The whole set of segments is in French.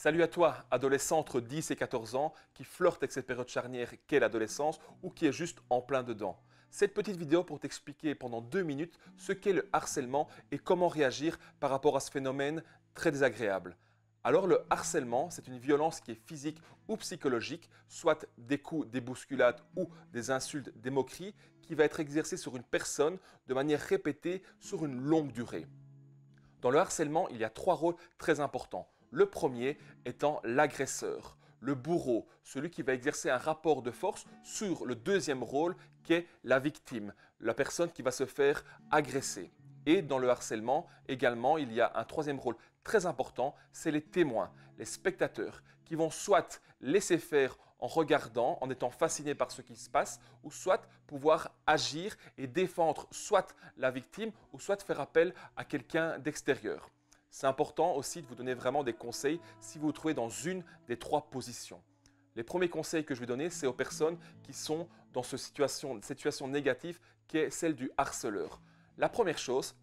Salut à toi, adolescent entre 10 et 14 ans, qui flirte avec cette période charnière qu'est l'adolescence ou qui est juste en plein dedans. Cette petite vidéo pour t'expliquer pendant deux minutes ce qu'est le harcèlement et comment réagir par rapport à ce phénomène très désagréable. Alors le harcèlement, c'est une violence qui est physique ou psychologique, soit des coups, des bousculades ou des insultes, des moqueries, qui va être exercée sur une personne de manière répétée sur une longue durée. Dans le harcèlement, il y a trois rôles très importants le premier étant l'agresseur, le bourreau, celui qui va exercer un rapport de force sur le deuxième rôle qu'est la victime, la personne qui va se faire agresser. Et dans le harcèlement, également, il y a un troisième rôle très important, c'est les témoins, les spectateurs, qui vont soit laisser faire en regardant, en étant fascinés par ce qui se passe, ou soit pouvoir agir et défendre soit la victime, ou soit faire appel à quelqu'un d'extérieur. C'est important aussi de vous donner vraiment des conseils si vous vous trouvez dans une des trois positions. Les premiers conseils que je vais donner, c'est aux personnes qui sont dans cette situation, situation négative qui est celle du harceleur. La première chose,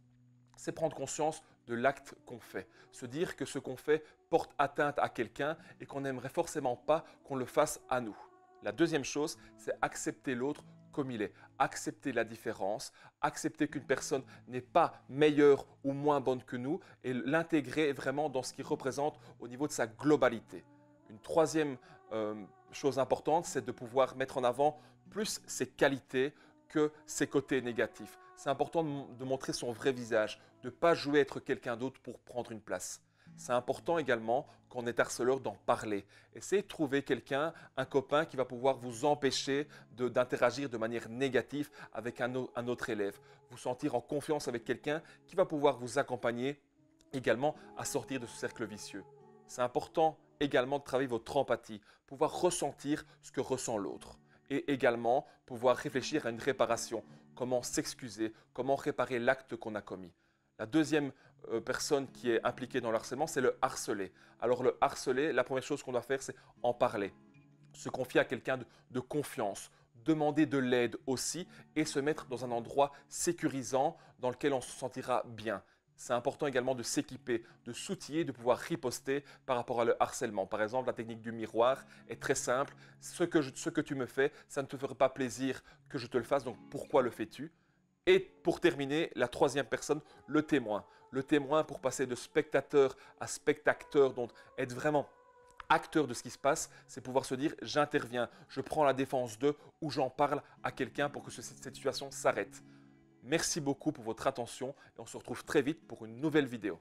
c'est prendre conscience de l'acte qu'on fait. Se dire que ce qu'on fait porte atteinte à quelqu'un et qu'on n'aimerait forcément pas qu'on le fasse à nous. La deuxième chose, c'est accepter l'autre comme il est. Accepter la différence, accepter qu'une personne n'est pas meilleure ou moins bonne que nous et l'intégrer vraiment dans ce qu'il représente au niveau de sa globalité. Une troisième euh, chose importante, c'est de pouvoir mettre en avant plus ses qualités que ses côtés négatifs. C'est important de, de montrer son vrai visage, de ne pas jouer être quelqu'un d'autre pour prendre une place c'est important également qu'on est harceleur d'en parler. Essayez de trouver quelqu'un, un copain qui va pouvoir vous empêcher d'interagir de, manière négative avec un autre élève. Vous sentir en confiance avec quelqu'un qui va pouvoir vous accompagner également à sortir de ce cercle vicieux. C'est important également de travailler votre empathie, pouvoir ressentir ce que ressent l'autre et également pouvoir réfléchir à une réparation, comment s'excuser, comment réparer l'acte qu'on a commis. La deuxième euh, personne qui est impliquée dans le harcèlement, c'est le harcelé. Alors le harcelé, la première chose qu'on doit faire, c'est en parler. Se confier à quelqu'un de, confiance, demander de l'aide aussi et se mettre dans un endroit sécurisant dans lequel on se sentira bien. C'est important également de s'équiper, de s'outiller, de pouvoir riposter par rapport à le harcèlement. Par exemple, la technique du miroir est très simple. Ce que, ce que tu me fais, ça ne te ferait pas plaisir que je te le fasse, donc pourquoi le fais-tu et pour terminer, la troisième personne, le témoin. Le témoin pour passer de spectateur à spectateur, donc être vraiment acteur de ce qui se passe, c'est pouvoir se dire j'interviens, je prends la défense d'eux ou j'en parle à quelqu'un pour que cette situation s'arrête. Merci beaucoup pour votre attention et on se retrouve très vite pour une nouvelle vidéo.